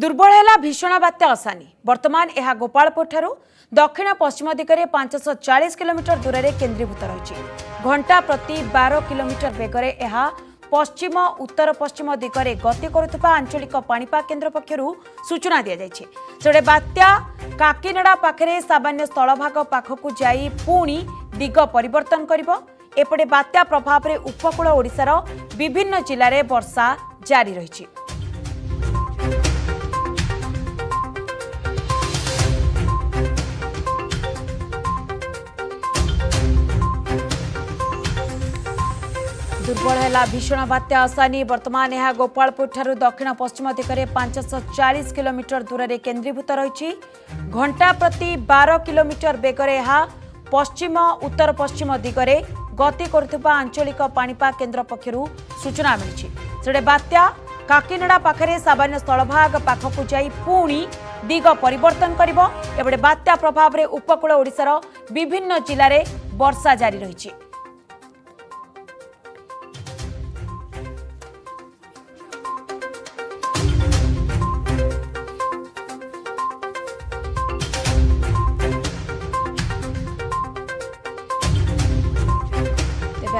ଦୁର୍ବଳ ହେଲା ଭୀଷଣ ବାତ୍ୟା ଅସାନୀ ବର୍ତ୍ତମାନ ଏହା ଗୋପାଳପୁରଠାରୁ ଦକ୍ଷିଣ ପଶ୍ଚିମ ଦିଗରେ ପାଞ୍ଚଶହ ଚାଳିଶ କିଲୋମିଟର ଦୂରରେ କେନ୍ଦ୍ରୀଭୂତ ରହିଛି ଘଣ୍ଟା ପ୍ରତି ବାର କିଲୋମିଟର ବେଗରେ ଏହା ପଶ୍ଚିମ ଉତ୍ତର ପଶ୍ଚିମ ଦିଗରେ ଗତି କରୁଥିବା ଆଞ୍ଚଳିକ ପାଣିପାଗ କେନ୍ଦ୍ର ପକ୍ଷରୁ ସୂଚନା ଦିଆଯାଇଛି ସେଠାରେ ବାତ୍ୟା କାକିନଡ଼ା ପାଖରେ ସାମାନ୍ୟ ସ୍ଥଳଭାଗ ପାଖକୁ ଯାଇ ପୁଣି ଦିଗ ପରିବର୍ତ୍ତନ କରିବ ଏପଟେ ବାତ୍ୟା ପ୍ରଭାବରେ ଉପକୂଳ ଓଡ଼ିଶାର ବିଭିନ୍ନ ଜିଲ୍ଲାରେ ବର୍ଷା ଜାରି ରହିଛି ଦୁର୍ବଳ ହେଲା ଭୀଷଣ ବାତ୍ୟା ଅସାନୀ ବର୍ତ୍ତମାନ ଏହା ଗୋପାଳପୁରଠାରୁ ଦକ୍ଷିଣ ପଶ୍ଚିମ ଦିଗରେ ପାଞ୍ଚଶହ ଚାଳିଶ କିଲୋମିଟର ଦୂରରେ କେନ୍ଦ୍ରୀଭୂତ ରହିଛି ଘଣ୍ଟା ପ୍ରତି ବାର କିଲୋମିଟର ବେଗରେ ଏହା ପଶ୍ଚିମ ଉତ୍ତର ପଶ୍ଚିମ ଦିଗରେ ଗତି କରୁଥିବା ଆଞ୍ଚଳିକ ପାଣିପାଗ କେନ୍ଦ୍ର ପକ୍ଷରୁ ସୂଚନା ମିଳିଛି ସେଠାରେ ବାତ୍ୟା କାକିନଡ଼ା ପାଖରେ ସାମାନ୍ୟ ସ୍ଥଳଭାଗ ପାଖକୁ ଯାଇ ପୁଣି ଦିଗ ପରିବର୍ତ୍ତନ କରିବ ଏଭଳି ବାତ୍ୟା ପ୍ରଭାବରେ ଉପକୂଳ ଓଡ଼ିଶାର ବିଭିନ୍ନ ଜିଲ୍ଲାରେ ବର୍ଷା ଜାରି ରହିଛି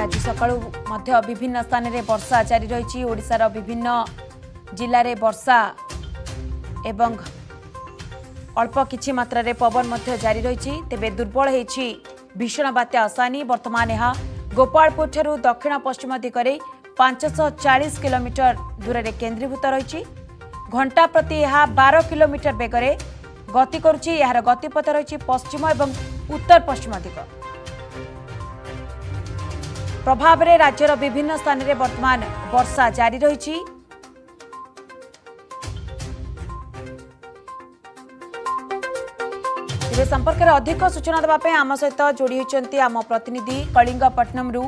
আজ সকালু বিভিন্ন স্থানের বর্ষা জারি রয়েছে ওড়শার বিভিন্ন জেলার বর্ষা এবং অল্প কিছু মাত্রার পবন জারি রয়েছে তবে দুর্বল হয়েছে ভীষণ বাত্যা আসানি বর্তমান এ গোপালপুর ঠার দক্ষিণ পশ্চিম দিগরে পাঁচশ চাশ কিলোমিটর দূরের কেন্দ্রীভূত রয়েছে ঘণ্টা প্রতি এ বার কিলোমিটর বেগরে গতি করছে এর গতিপথ রয়েছে পশ্চিম এবং উত্তর পশ্চিম দিগ ପ୍ରଭାବରେ ରାଜ୍ୟର ବିଭିନ୍ନ ସ୍ଥାନରେ ବର୍ତ୍ତମାନ ବର୍ଷା ଜାରି ରହିଛି ଏବେ ସମ୍ପର୍କରେ ଅଧିକ ସୂଚନା ଦେବା ପାଇଁ ଆମ ସହିତ ଯୋଡ଼ି ହୋଇଛନ୍ତି ଆମ ପ୍ରତିନିଧି କଳିଙ୍ଗପଟନମରୁ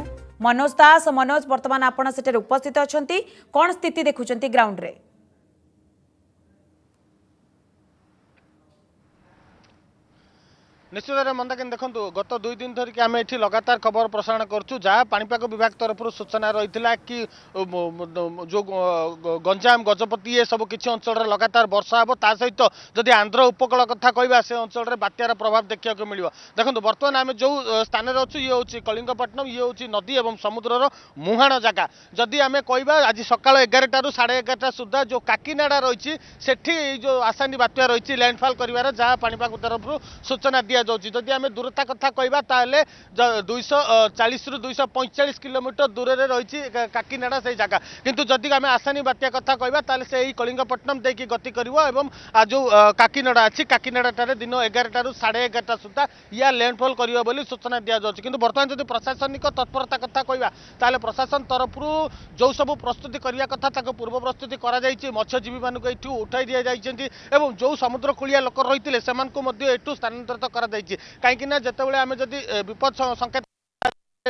ମନୋଜ ଦାସ ମନୋଜ ବର୍ତ୍ତମାନ ଆପଣ ସେଠାରେ ଉପସ୍ଥିତ ଅଛନ୍ତି କ'ଣ ସ୍ଥିତି ଦେଖୁଛନ୍ତି ଗ୍ରାଉଣ୍ଡରେ নিশ্চিত ভাবে মন্দাকিনী দেখুন গত দুই দিন ধরিক আমি এটি লগাতার খবর প্রসারণ করছু যা পাপাগ বিভাগ তরফর সূচনা রয়েছে কি যে গঞ্জাম গজপতি এসব কিছু অঞ্চলের লগাতার বর্ষা হব তা সহিত যদি আন্ধ্র উপকূল কথা কহা সে অঞ্চলের বাত্যার প্রভাব দেখা মিলব দেখুন বর্তমানে আমি যে স্থানের অছু ইয়ে হচ্ছে কলিঙ্গপট্টনম ইয়ে হচ্ছে নদী এবং সমুদ্রর মুহাণ জায়গা যদি আমি কহা আজ সকাল এগারোটার সাড়ে এগারোটা সুদ্ধা যে কাকিনাড়া রয়েছে সেটি এই যে আসানি বাত্যা রয়েছে ল্যান্ডফল করবার যা পাপাগ তরফর সূচনা দিয়া ଦିଆ ଯାଉଛି ଯଦି ଆମେ ଦୂରତା କଥା କହିବା ତାହେଲେ ଦୁଇଶହ ରୁ ଦୁଇଶହ କିଲୋମିଟର ଦୂରରେ ରହିଛି କାକିନାଡ଼ା ସେଇ ଜାଗା କିନ୍ତୁ ଯଦି ଆମେ ଆସାନୀ ବାତ୍ୟା କଥା କହିବା ତାହେଲେ ସେ ଏଇ କଳିଙ୍ଗପଟନମ୍ ଦେଇକି ଗତି କରିବ ଏବଂ ଆ ଯୋଉ କାକିନାଡ଼ା ଅଛି କାକିନାଡ଼ାଠାରେ ଦିନ ଏଗାରଟାରୁ ସାଢେ ଏଗାରଟା ସୁଦ୍ଧା ଏହା ଲ୍ୟାଣ୍ଡଫଲ୍ କରିବ ବୋଲି ସୂଚନା ଦିଆଯାଉଛି କିନ୍ତୁ ବର୍ତ୍ତମାନ ଯଦି ପ୍ରଶାସନିକ ତତ୍ପରତା କଥା କହିବା ତାହେଲେ ପ୍ରଶାସନ ତରଫରୁ ଯୋଉ ସବୁ ପ୍ରସ୍ତୁତି କରିବା କଥା ତାକୁ ପୂର୍ବ ପ୍ରସ୍ତୁତି କରାଯାଇଛି ମତ୍ସ୍ୟଜୀବୀମାନଙ୍କୁ ଏଠୁ ଉଠାଇ ଦିଆଯାଇଛନ୍ତି ଏବଂ ଯୋଉ ସମୁଦ୍ରକୂଳିଆ ଲୋକ ରହିଥିଲେ ସେମାନଙ୍କୁ ମଧ୍ୟ ଏଠୁ ସ୍ଥାନାନ୍ତରିତ କରାଯାଇଛି કે કઈક ના જે તે બળે અમે જોદી વિપત્સ સંક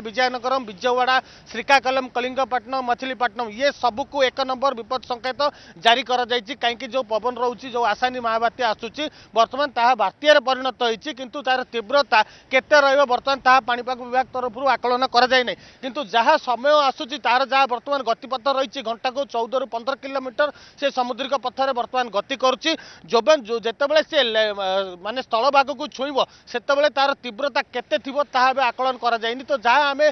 विजयनगरम विजयवाड़ा श्रीकाकलम कलिंगपट्टनम मछलीपट्टनम ये सबको एक नंबर विपद संकेत जारी कर कहीं जो पवन रोचे जो आसानी महावात्या आसूची बर्तमान ता परिणत होती तार तीव्रता केते रहा बर्तमान विभाग तरफ आकलन करना किंतु जहाँ समय आसूची तार जहाँ बर्तमान गतिपथ रही घंटा को चौद रु पंद्रह किलोमीटर से समुद्रिक पथर बर्तमान गति करुच्ची जो जितेबले सी मानने स्थलभाग को छुईब से तार तीव्रता केते थी आकलन कर जहाँ ଆମେ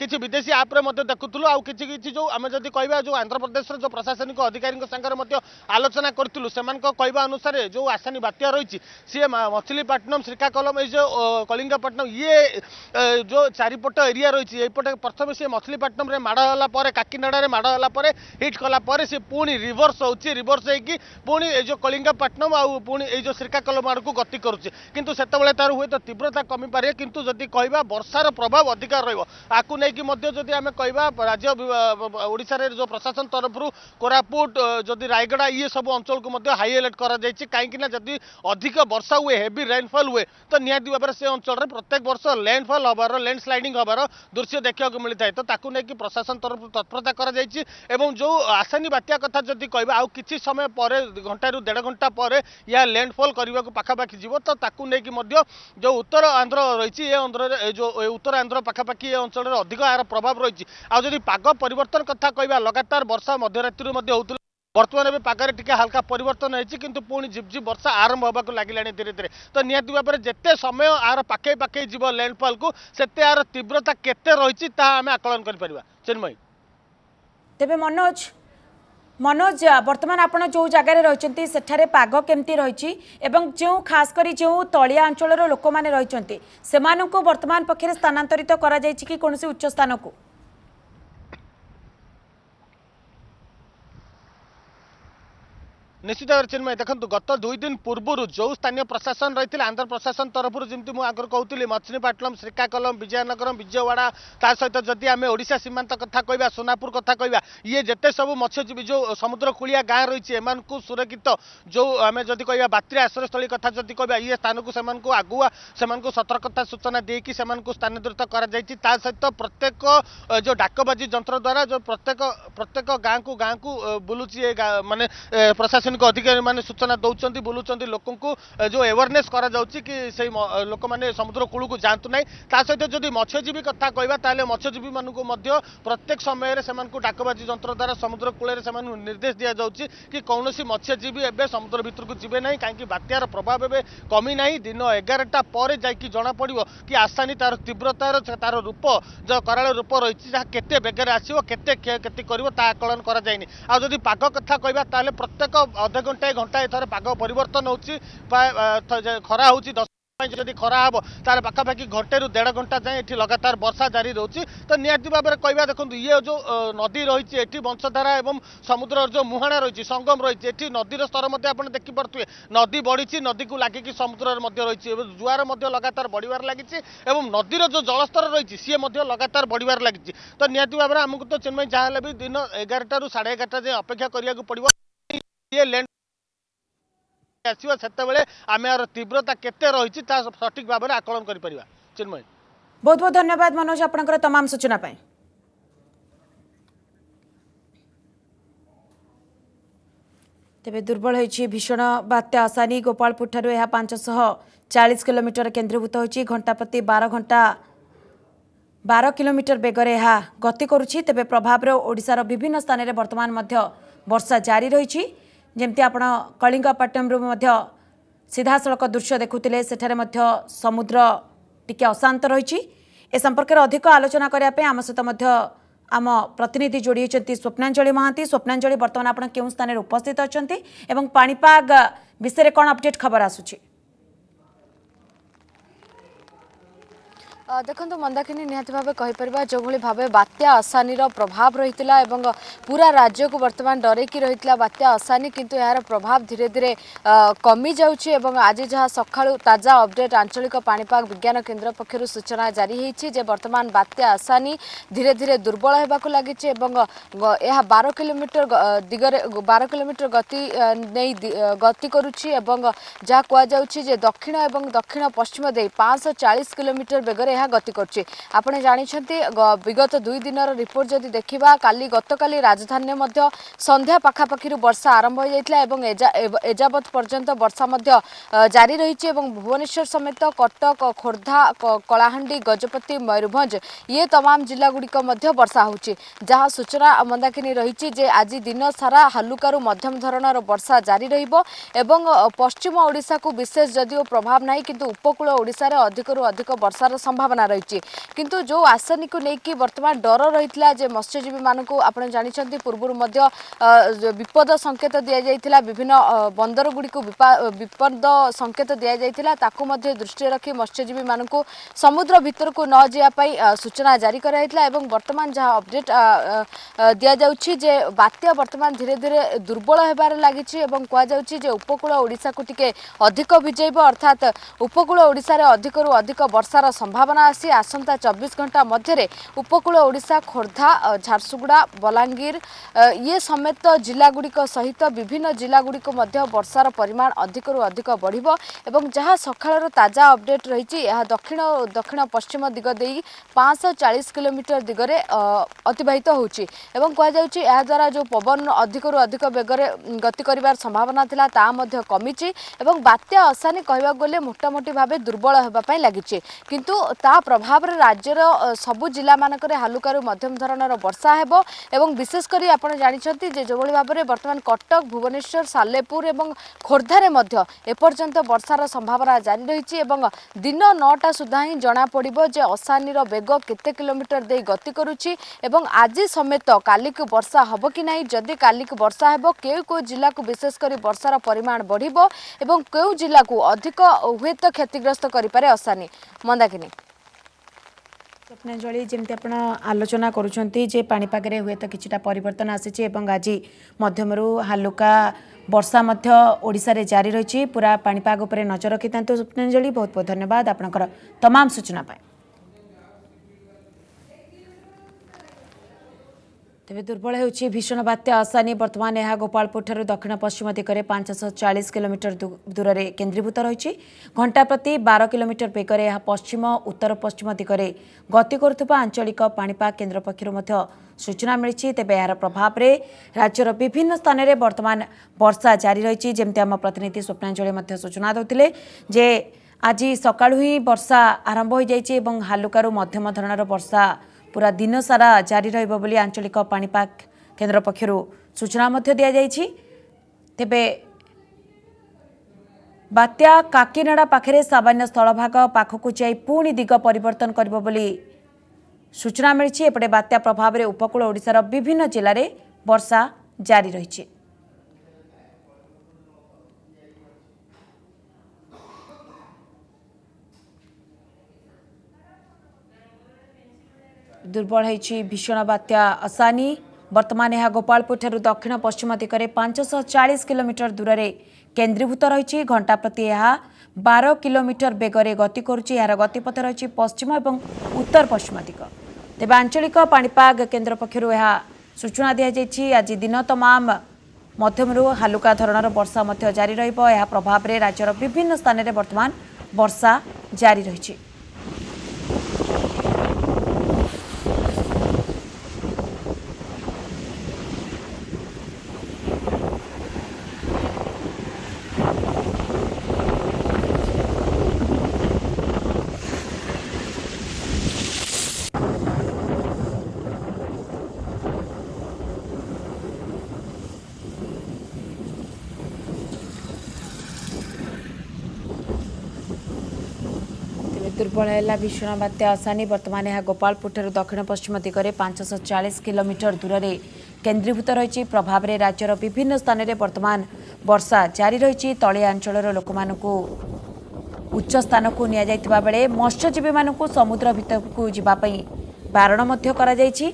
କିଛି ବିଦେଶୀ ଆପ୍ରେ ମଧ୍ୟ ଦେଖୁଥିଲୁ ଆଉ କିଛି କିଛି ଯେଉଁ ଆମେ ଯଦି କହିବା ଯେଉଁ ଆନ୍ଧ୍ରପ୍ରଦେଶର ଯେଉଁ ପ୍ରଶାସନିକ ଅଧିକାରୀଙ୍କ ସାଙ୍ଗରେ ମଧ୍ୟ ଆଲୋଚନା କରିଥିଲୁ ସେମାନଙ୍କ କହିବା ଅନୁସାରେ ଯେଉଁ ଆସାନୀ ବାତ୍ୟା ରହିଛି ସିଏ ମଛିଲିପାଟନମ୍ ଶ୍ରୀକାକଲମ୍ ଏଇ ଯେଉଁ କଳିଙ୍ଗପଟନମ୍ ଇଏ ଯେଉଁ ଚାରିପଟ ଏରିଆ ରହିଛି ଏଇପଟେ ପ୍ରଥମେ ସିଏ ମଛିଲିପାଟନମ୍ରେ ମାଡ଼ ହେଲା ପରେ କାକିନାଡ଼ାରେ ମାଡ଼ ହେଲା ପରେ ହିଟ୍ କଲା ପରେ ସିଏ ପୁଣି ରିଭର୍ସ ହେଉଛି ରିଭର୍ସ ହେଇକି ପୁଣି ଏଇ ଯେଉଁ କଳିଙ୍ଗପଟନମ୍ ଆଉ ପୁଣି ଏଇ ଯେଉଁ ଶ୍ରୀକାକଲମ୍ ଆଡ଼କୁ ଗତି କରୁଛି କିନ୍ତୁ ସେତେବେଳେ ତାର ହୁଏତ ତୀବ୍ରତା କମିପାରେ କିନ୍ତୁ ଯଦି କହିବା ବର୍ଷାର ପ୍ରଭାବ ଅଧିକା ରହିଛି ରହିବ ଆକୁ ନେଇକି ମଧ୍ୟ ଯଦି ଆମେ କହିବା ରାଜ୍ୟ ଓଡ଼ିଶାରେ ଯେଉଁ ପ୍ରଶାସନ ତରଫରୁ କୋରାପୁଟ ଯଦି ରାୟଗଡ଼ା ଇଏ ସବୁ ଅଞ୍ଚଳକୁ ମଧ୍ୟ ହାଇ ଆଲର୍ଟ କରାଯାଇଛି କାହିଁକିନା ଯଦି ଅଧିକ ବର୍ଷା ହୁଏ ହେଭି ରେନ୍ଫଲ୍ ହୁଏ ତ ନିହାତି ଭାବରେ ସେ ଅଞ୍ଚଳରେ ପ୍ରତ୍ୟେକ ବର୍ଷ ଲ୍ୟାଣ୍ଡଫଲ୍ ହେବାର ଲ୍ୟାଣ୍ଡ ସ୍ଲାଇଡିଂ ହେବାର ଦୃଶ୍ୟ ଦେଖିବାକୁ ମିଳିଥାଏ ତ ତାକୁ ନେଇକି ପ୍ରଶାସନ ତରଫରୁ ତତ୍ପରତା କରାଯାଇଛି ଏବଂ ଯେଉଁ ଆସାନୀ ବାତ୍ୟା କଥା ଯଦି କହିବା ଆଉ କିଛି ସମୟ ପରେ ଘଣ୍ଟାରୁ ଦେଢ଼ ଘଣ୍ଟା ପରେ ଏହା ଲ୍ୟାଣ୍ଡଫଲ୍ କରିବାକୁ ପାଖାପାଖି ଯିବ ତ ତାକୁ ନେଇକି ମଧ୍ୟ ଯେଉଁ ଉତ୍ତର ଆନ୍ଧ୍ର ରହିଛି ଏ ଆନ୍ଧ୍ରରେ ଯେଉଁ ଉତ୍ତର ଆନ୍ଧ୍ର ପାଖାପାଖି କି ଏ ଅଞ୍ଚଳରେ ଅଧିକ ଏହାର ପ୍ରଭାବ ରହିଛି ଆଉ ଯଦି ପାଗ ପରିବର୍ତ୍ତନ କଥା କହିବା ଲଗାତାର ବର୍ଷା ମଧ୍ୟରାତ୍ରିରୁ ମଧ୍ୟ ହେଉଥିଲା ବର୍ତ୍ତମାନ ଏବେ ପାଗରେ ଟିକେ ହାଲକା ପରିବର୍ତ୍ତନ ହେଇଛି କିନ୍ତୁ ପୁଣି ଝିପଝିପ ବର୍ଷା ଆରମ୍ଭ ହେବାକୁ ଲାଗିଲାଣି ଧୀରେ ଧୀରେ ତ ନିହାତି ଭାବରେ ଯେତେ ସମୟ ଏହାର ପାଖେଇ ପାଖେଇ ଯିବ ଲ୍ୟାଣ୍ଡଫଲ୍କୁ ସେତେ ଏହାର ତୀବ୍ରତା କେତେ ରହିଛି ତାହା ଆମେ ଆକଳନ କରିପାରିବା ଚିନ୍ମୟୀ ତେବେ ମନୋଜ ମନୋଜ ବର୍ତ୍ତମାନ ଆପଣ ଯେଉଁ ଜାଗାରେ ରହିଛନ୍ତି ସେଠାରେ ପାଗ କେମିତି ରହିଛି ଏବଂ ଯେଉଁ ଖାସ କରି ଯେଉଁ ତଳିଆ ଅଞ୍ଚଳର ଲୋକମାନେ ରହିଛନ୍ତି ସେମାନଙ୍କୁ ବର୍ତ୍ତମାନ ପକ୍ଷରେ ସ୍ଥାନାନ୍ତରିତ କରାଯାଇଛି କି କୌଣସି ଉଚ୍ଚ ସ୍ଥାନକୁ ନିଶ୍ଚିତ ଭାବରେ ଚିନ୍ମୟ ଦେଖନ୍ତୁ ଗତ ଦୁଇ ଦିନ ପୂର୍ବରୁ ଯେଉଁ ସ୍ଥାନୀୟ ପ୍ରଶାସନ ରହିଥିଲା ଆନ୍ଧ୍ର ପ୍ରଶାସନ ତରଫରୁ ଯେମିତି ମୁଁ ଆଗରୁ କହୁଥିଲି ମଛିନୀପାଟଣମ୍ ଶ୍ରୀକାକଲମ୍ ବିଜୟନଗରମ୍ ବିଜୟୱାଡ଼ା ତା ସହିତ ଯଦି ଆମେ ଓଡ଼ିଶା ସୀମାନ୍ତ କଥା କହିବା ସୋନାପୁର କଥା କହିବା ଇଏ ଯେତେ ସବୁ ମତ୍ସ୍ୟଜୀବୀ ଯେଉଁ ସମୁଦ୍ର କୂଳିଆ ଗାଁ ରହିଛି ଏମାନଙ୍କୁ ସୁରକ୍ଷିତ ଯେଉଁ ଆମେ ଯଦି କହିବା ବାତ୍ୟା ଆଶ୍ରୟସ୍ଥଳୀ କଥା ଯଦି କହିବା ଇଏ ସ୍ଥାନକୁ ସେମାନଙ୍କୁ ଆଗୁଆ ସେମାନଙ୍କୁ ସତର୍କତା ସୂଚନା ଦେଇକି ସେମାନଙ୍କୁ ସ୍ଥାନାନ୍ତରିତ କରାଯାଇଛି ତା ସହିତ ପ୍ରତ୍ୟେକ ଯେଉଁ ଡାକବାଜି ଯନ୍ତ୍ର ଦ୍ୱାରା ଯେଉଁ ପ୍ରତ୍ୟେକ ପ୍ରତ୍ୟେକ ଗାଁକୁ ଗାଁକୁ ବୁଲୁଛି ଏ ମାନେ ପ୍ରଶାସନ ପ୍ରଶାସନିକ ଅଧିକାରୀମାନେ ସୂଚନା ଦେଉଛନ୍ତି ବୁଲୁଛନ୍ତି ଲୋକଙ୍କୁ ଯେଉଁ ଆୱେରନେସ୍ କରାଯାଉଛି କି ସେଇ ଲୋକମାନେ ସମୁଦ୍ର କୂଳକୁ ଯାଆନ୍ତୁ ନାହିଁ ତା ସହିତ ଯଦି ମତ୍ସ୍ୟଜୀବୀ କଥା କହିବା ତାହେଲେ ମତ୍ସ୍ୟଜୀବୀମାନଙ୍କୁ ମଧ୍ୟ ପ୍ରତ୍ୟେକ ସମୟରେ ସେମାନଙ୍କୁ ଡାକବାଜି ଯନ୍ତ୍ର ଦ୍ୱାରା ସମୁଦ୍ର କୂଳରେ ସେମାନଙ୍କୁ ନିର୍ଦ୍ଦେଶ ଦିଆଯାଉଛି କି କୌଣସି ମତ୍ସ୍ୟଜୀବୀ ଏବେ ସମୁଦ୍ର ଭିତରକୁ ଯିବେ ନାହିଁ କାହିଁକି ବାତ୍ୟାର ପ୍ରଭାବ ଏବେ କମି ନାହିଁ ଦିନ ଏଗାରଟା ପରେ ଯାଇକି ଜଣାପଡ଼ିବ କି ଆସାନୀ ତାର ତୀବ୍ରତାର ତାର ରୂପ ଯେଉଁ କରାଳ ରୂପ ରହିଛି ଯାହା କେତେ ବେଗରେ ଆସିବ କେତେ କ୍ଷୟକ୍ଷତି କରିବ ତାହା ଆକଳନ କରାଯାଇନି ଆଉ ଯଦି ପାଗ କଥା କହିବା ତାହେଲେ ପ୍ରତ୍ୟେକ অধঘণ্টায় ঘণ্টায় ଥରେ ପାଗ ପରିବର୍ତ୍ତନ ହେଉଛି ଖରା ହେଉଛି ଦଶ যদি খরা হব তার পাখাপাখি ঘণ্টে রু দেড় ঘণ্টা যায় এটি লগাতার বর্ষা জারি রয়েছে তো নিহতি ভাবে কহা দেখুন ইয়ে যে নদী রয়েছে এটি বংশধারা এবং সমুদ্রর যে মুহাণা রয়েছে সঙ্গম রয়েছে এটি নদীর স্তর মধ্যে আপনার দেখিপারে নদী বড়িছে নদীকে লাগিকি সমুদ্রর মধ্যে রয়েছে এবং জুয়ার মধ্যে লগাতার বড়িবার লাগিছে এবং নদীর যে জলস্তর রয়েছে সি মধ্যে লগাতার বড়িবার লাগিছে তো নিহতি ভাবে আমি তো চিন্ময় যা হলে বি দিন এগারোটার সাড়ে এগারোটা যায় অপেক্ষা করা পড়ব ସିଏ ଲ୍ୟାଣ୍ଡ ଆସିବ ସେତେବେଳେ ଆମେ ଏହାର ତୀବ୍ରତା କେତେ ରହିଛି ତାହା ସଠିକ୍ ଭାବରେ ଆକଳନ କରିପାରିବା ଚିନ୍ମୟ ବହୁତ ବହୁତ ଧନ୍ୟବାଦ ମନୋଜ ଆପଣଙ୍କର ତମାମ ସୂଚନା ପାଇଁ ତେବେ ଦୁର୍ବଳ ହୋଇଛି ଭୀଷଣ ବାତ୍ୟା ଆସାନି ଗୋପାଳପୁରଠାରୁ ଏହା ପାଞ୍ଚଶହ ଚାଳିଶ କିଲୋମିଟର କେନ୍ଦ୍ରୀଭୂତ ହୋଇଛି ଘଣ୍ଟା ପ୍ରତି ବାର ଘଣ୍ଟା ବାର କିଲୋମିଟର ବେଗରେ ଏହା ଗତି କରୁଛି ତେବେ ପ୍ରଭାବରେ ଓଡ଼ିଶାର ବିଭିନ୍ନ ସ୍ଥାନରେ ବର୍ତ୍ତମାନ ମଧ୍ୟ ବର୍ଷା ଜାରି ରହିଛି ଯେମିତି ଆପଣ କଳିଙ୍ଗପଟ୍ଟନମ୍ରୁ ମଧ୍ୟ ସିଧାସଳଖ ଦୃଶ୍ୟ ଦେଖୁଥିଲେ ସେଠାରେ ମଧ୍ୟ ସମୁଦ୍ର ଟିକେ ଅଶାନ୍ତ ରହିଛି ଏ ସମ୍ପର୍କରେ ଅଧିକ ଆଲୋଚନା କରିବା ପାଇଁ ଆମ ସହିତ ମଧ୍ୟ ଆମ ପ୍ରତିନିଧି ଯୋଡ଼ି ହୋଇଛନ୍ତି ସ୍ୱପ୍ନାଞ୍ଜଳି ମହାନ୍ତି ସ୍ୱପ୍ନାଞ୍ଜଳି ବର୍ତ୍ତମାନ ଆପଣ କେଉଁ ସ୍ଥାନରେ ଉପସ୍ଥିତ ଅଛନ୍ତି ଏବଂ ପାଣିପାଗ ବିଷୟରେ କ'ଣ ଅପଡେଟ୍ ଖବର ଆସୁଛି ଦେଖନ୍ତୁ ମନ୍ଦାକିନୀ ନିହାତି ଭାବେ କହିପାରିବା ଯେଉଁଭଳି ଭାବେ ବାତ୍ୟା ଅସାନୀର ପ୍ରଭାବ ରହିଥିଲା ଏବଂ ପୁରା ରାଜ୍ୟକୁ ବର୍ତ୍ତମାନ ଡରେଇକି ରହିଥିଲା ବାତ୍ୟା ଅସାନୀ କିନ୍ତୁ ଏହାର ପ୍ରଭାବ ଧୀରେ ଧୀରେ କମିଯାଉଛି ଏବଂ ଆଜି ଯାହା ସକାଳୁ ତାଜା ଅପଡେଟ୍ ଆଞ୍ଚଳିକ ପାଣିପାଗ ବିଜ୍ଞାନ କେନ୍ଦ୍ର ପକ୍ଷରୁ ସୂଚନା ଜାରି ହେଇଛି ଯେ ବର୍ତ୍ତମାନ ବାତ୍ୟା ଅସାନୀ ଧୀରେ ଧୀରେ ଦୁର୍ବଳ ହେବାକୁ ଲାଗିଛି ଏବଂ ଏହା ବାର କିଲୋମିଟର ଦିଗରେ ବାର କିଲୋମିଟର ଗତି ନେଇ ଗତି କରୁଛି ଏବଂ ଯାହା କୁହାଯାଉଛି ଯେ ଦକ୍ଷିଣ ଏବଂ ଦକ୍ଷିଣ ପଶ୍ଚିମ ଦେଇ ପାଞ୍ଚଶହ ଚାଳିଶ କିଲୋମିଟର ବେଗରେ ଏହା ଗତି କରୁଛି ଆପଣ ଜାଣିଛନ୍ତି ବିଗତ ଦୁଇ ଦିନର ରିପୋର୍ଟ ଯଦି ଦେଖିବା କାଲି ଗତକାଲି ରାଜଧାନୀରେ ମଧ୍ୟ ସନ୍ଧ୍ୟା ପାଖାପାଖିରୁ ବର୍ଷା ଆରମ୍ଭ ହୋଇଯାଇଥିଲା ଏବଂ ଏଯାବତ୍ ପର୍ଯ୍ୟନ୍ତ ବର୍ଷା ମଧ୍ୟ ଜାରି ରହିଛି ଏବଂ ଭୁବନେଶ୍ୱର ସମେତ କଟକ ଖୋର୍ଦ୍ଧା କଳାହାଣ୍ଡି ଗଜପତି ମୟୂରଭଞ୍ଜ ଇଏ ତମାମ ଜିଲ୍ଲାଗୁଡ଼ିକ ମଧ୍ୟ ବର୍ଷା ହେଉଛି ଯାହା ସୂଚନା ମନ୍ଦାକିନୀ ରହିଛି ଯେ ଆଜି ଦିନସାରା ହାଲୁକାରୁ ମଧ୍ୟମ ଧରଣର ବର୍ଷା ଜାରି ରହିବ ଏବଂ ପଶ୍ଚିମ ଓଡ଼ିଶାକୁ ବିଶେଷ ଯଦିଓ ପ୍ରଭାବ ନାହିଁ କିନ୍ତୁ ଉପକୂଳ ଓଡ଼ିଶାରେ ଅଧିକରୁ ଅଧିକ ବର୍ଷାର ସମ୍ଭାବନା ସମ୍ଭାବନା ରହିଛି କିନ୍ତୁ ଯେଉଁ ଆସନୀକୁ ନେଇକି ବର୍ତ୍ତମାନ ଡର ରହିଥିଲା ଯେ ମତ୍ସ୍ୟଜୀବୀମାନଙ୍କୁ ଆପଣ ଜାଣିଛନ୍ତି ପୂର୍ବରୁ ମଧ୍ୟ ବିପଦ ସଙ୍କେତ ଦିଆଯାଇଥିଲା ବିଭିନ୍ନ ବନ୍ଦରଗୁଡ଼ିକୁ ବିପଦ ସଙ୍କେତ ଦିଆଯାଇଥିଲା ତାକୁ ମଧ୍ୟ ଦୃଷ୍ଟିରେ ରଖି ମତ୍ସ୍ୟଜୀବୀମାନଙ୍କୁ ସମୁଦ୍ର ଭିତରକୁ ନ ଯିବା ପାଇଁ ସୂଚନା ଜାରି କରାଯାଇଥିଲା ଏବଂ ବର୍ତ୍ତମାନ ଯାହା ଅପଡେଟ୍ ଦିଆଯାଉଛି ଯେ ବାତ୍ୟା ବର୍ତ୍ତମାନ ଧୀରେ ଧୀରେ ଦୁର୍ବଳ ହେବାରେ ଲାଗିଛି ଏବଂ କୁହାଯାଉଛି ଯେ ଉପକୂଳ ଓଡ଼ିଶାକୁ ଟିକେ ଅଧିକ ଭିଜେଇବ ଅର୍ଥାତ୍ ଉପକୂଳ ଓଡ଼ିଶାରେ ଅଧିକରୁ ଅଧିକ ବର୍ଷାର ସମ୍ଭାବନା ସମ୍ଭାବନା ଆସି ଆସନ୍ତା ଚବିଶ ଘଣ୍ଟା ମଧ୍ୟରେ ଉପକୂଳ ଓଡ଼ିଶା ଖୋର୍ଦ୍ଧା ଝାରସୁଗୁଡ଼ା ବଲାଙ୍ଗୀର ଇଏ ସମେତ ଜିଲ୍ଲାଗୁଡ଼ିକ ସହିତ ବିଭିନ୍ନ ଜିଲ୍ଲାଗୁଡ଼ିକ ମଧ୍ୟ ବର୍ଷାର ପରିମାଣ ଅଧିକରୁ ଅଧିକ ବଢ଼ିବ ଏବଂ ଯାହା ସକାଳର ତାଜା ଅପଡେଟ୍ ରହିଛି ଏହା ଦକ୍ଷିଣ ଦକ୍ଷିଣ ପଶ୍ଚିମ ଦିଗ ଦେଇ ପାଞ୍ଚଶହ ଚାଳିଶ କିଲୋମିଟର ଦିଗରେ ଅତିବାହିତ ହେଉଛି ଏବଂ କୁହାଯାଉଛି ଏହାଦ୍ୱାରା ଯେଉଁ ପବନ ଅଧିକରୁ ଅଧିକ ବେଗରେ ଗତି କରିବାର ସମ୍ଭାବନା ଥିଲା ତାହା ମଧ୍ୟ କମିଛି ଏବଂ ବାତ୍ୟା ଅସାନୀ କହିବାକୁ ଗଲେ ମୋଟାମୋଟି ଭାବେ ଦୁର୍ବଳ ହେବା ପାଇଁ ଲାଗିଛି କିନ୍ତୁ ତା ପ୍ରଭାବରେ ରାଜ୍ୟର ସବୁ ଜିଲ୍ଲାମାନଙ୍କରେ ହାଲୁକାରୁ ମଧ୍ୟମ ଧରଣର ବର୍ଷା ହେବ ଏବଂ ବିଶେଷ କରି ଆପଣ ଜାଣିଛନ୍ତି ଯେ ଯେଭଳି ଭାବରେ ବର୍ତ୍ତମାନ କଟକ ଭୁବନେଶ୍ୱର ସାଲେପୁର ଏବଂ ଖୋର୍ଦ୍ଧାରେ ମଧ୍ୟ ଏପର୍ଯ୍ୟନ୍ତ ବର୍ଷାର ସମ୍ଭାବନା ଜାରି ରହିଛି ଏବଂ ଦିନ ନଅଟା ସୁଦ୍ଧା ହିଁ ଜଣାପଡ଼ିବ ଯେ ଅସାନୀର ବେଗ କେତେ କିଲୋମିଟର ଦେଇ ଗତି କରୁଛି ଏବଂ ଆଜି ସମେତ କାଲିକୁ ବର୍ଷା ହେବ କି ନାହିଁ ଯଦି କାଲିକୁ ବର୍ଷା ହେବ କେଉଁ କେଉଁ ଜିଲ୍ଲାକୁ ବିଶେଷ କରି ବର୍ଷାର ପରିମାଣ ବଢ଼ିବ ଏବଂ କେଉଁ ଜିଲ୍ଲାକୁ ଅଧିକ ହୁଏତ କ୍ଷତିଗ୍ରସ୍ତ କରିପାରେ ଅସାନୀ ମନ୍ଦାକିନୀ स्वप्नाञ्जली आप आलोचना गरुन चाहिँ हुए त किटा परिवर्तन आसिन्छ आज मध्यमु हालुका बर्षा मध्यसार जारी रहि पूरा पार्ने नजर रकिथाँतु स्वप्नाञ्जली बहुत बहुत धन्यवाद आपमा सूचना पाएँ तर दुर्बल हुन्छ भीषण बात्या असानी बर्तमान गोपालपुर गोपापुर दक्षिण पश्चिम दिगले पाँचश चाहिँ किमिटर दूरले केन्द्रीभूत रहिटर वेगर पश्चिम उत्तर पश्चिम दिगर गतिको आञ्चिक पार्थ सूचना मिल्छ यार प्रभाव विभिन्न स्थानले बर्तमान वर्षा जारी रह स्वप्नाञ्जली सूचना दोले आज सकालु हिँड वर्षा आरम्भ हालुकारु मध्यम धर वर्षा ପୁରା ଦିନସାରା ଜାରି ରହିବ ବୋଲି ଆଞ୍ଚଳିକ ପାଣିପାଗ କେନ୍ଦ୍ର ପକ୍ଷରୁ ସୂଚନା ମଧ୍ୟ ଦିଆଯାଇଛି ତେବେ ବାତ୍ୟା କାକିନାଡ଼ା ପାଖରେ ସାମାନ୍ୟ ସ୍ଥଳଭାଗ ପାଖକୁ ଯାଇ ପୁଣି ଦିଗ ପରିବର୍ତ୍ତନ କରିବ ବୋଲି ସୂଚନା ମିଳିଛି ଏପଟେ ବାତ୍ୟା ପ୍ରଭାବରେ ଉପକୂଳ ଓଡ଼ିଶାର ବିଭିନ୍ନ ଜିଲ୍ଲାରେ ବର୍ଷା ଜାରି ରହିଛି ଦୁର୍ବଳ ହୋଇଛି ଭୀଷଣ ବାତ୍ୟା ଅସାନି ବର୍ତ୍ତମାନ ଏହା ଗୋପାଳପୁରଠାରୁ ଦକ୍ଷିଣ ପଶ୍ଚିମ ଦିଗରେ ପାଞ୍ଚଶହ ଚାଳିଶ କିଲୋମିଟର ଦୂରରେ କେନ୍ଦ୍ରୀଭୂତ ରହିଛି ଘଣ୍ଟା ପ୍ରତି ଏହା ବାର କିଲୋମିଟର ବେଗରେ ଗତି କରୁଛି ଏହାର ଗତିପଥ ରହିଛି ପଶ୍ଚିମ ଏବଂ ଉତ୍ତର ପଶ୍ଚିମ ଦିଗ ତେବେ ଆଞ୍ଚଳିକ ପାଣିପାଗ କେନ୍ଦ୍ର ପକ୍ଷରୁ ଏହା ସୂଚନା ଦିଆଯାଇଛି ଆଜି ଦିନ ତମାମ ମଧ୍ୟମରୁ ହାଲୁକା ଧରଣର ବର୍ଷା ମଧ୍ୟ ଜାରି ରହିବ ଏହା ପ୍ରଭାବରେ ରାଜ୍ୟର ବିଭିନ୍ନ ସ୍ଥାନରେ ବର୍ତ୍ତମାନ ବର୍ଷା ଜାରି ରହିଛି ଦୁର୍ବଳ ହେଲା ଭୀଷଣ ବାତ୍ୟା ଅସାନି ବର୍ତ୍ତମାନ ଏହା ଗୋପାଳପୁରଠାରୁ ଦକ୍ଷିଣ ପଶ୍ଚିମ ଦିଗରେ ପାଞ୍ଚଶହ ଚାଳିଶ କିଲୋମିଟର ଦୂରରେ କେନ୍ଦ୍ରୀଭୂତ ରହିଛି ପ୍ରଭାବରେ ରାଜ୍ୟର ବିଭିନ୍ନ ସ୍ଥାନରେ ବର୍ତ୍ତମାନ ବର୍ଷା ଜାରି ରହିଛି ତଳିଆ ଅଞ୍ଚଳର ଲୋକମାନଙ୍କୁ ଉଚ୍ଚ ସ୍ଥାନକୁ ନିଆଯାଇଥିବା ବେଳେ ମତ୍ସ୍ୟଜୀବୀମାନଙ୍କୁ ସମୁଦ୍ର ଭିତରକୁ ଯିବା ପାଇଁ ବାରଣ ମଧ୍ୟ କରାଯାଇଛି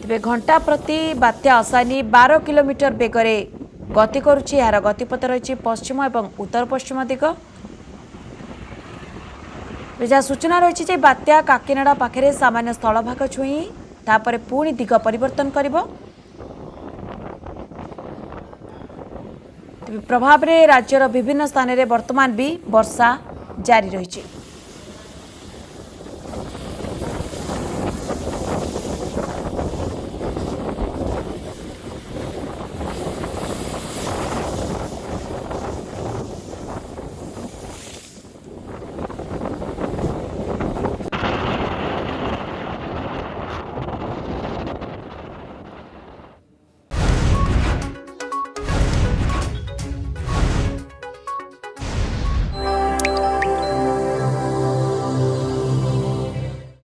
ତେବେ ଘଣ୍ଟା ପ୍ରତି ବାତ୍ୟା ଅସାନି ବାର କିଲୋମିଟର ବେଗରେ ଗତି କରୁଛି ଏହାର ଗତିପଥ ରହିଛି ପଶ୍ଚିମ ଏବଂ ଉତ୍ତର ପଶ୍ଚିମ ଦିଗ যা সূচনা রয়েছে যে বাত্যা কাকিনাড়া পাখে সামান্য স্থলভাগ ছুঁই তাপরে পুঁ দিগ পরিবর্তন করব তবে প্রভাবে রাজ্যর বিভিন্ন স্থানের বর্তমান বি বর্ষা জারি রয়েছে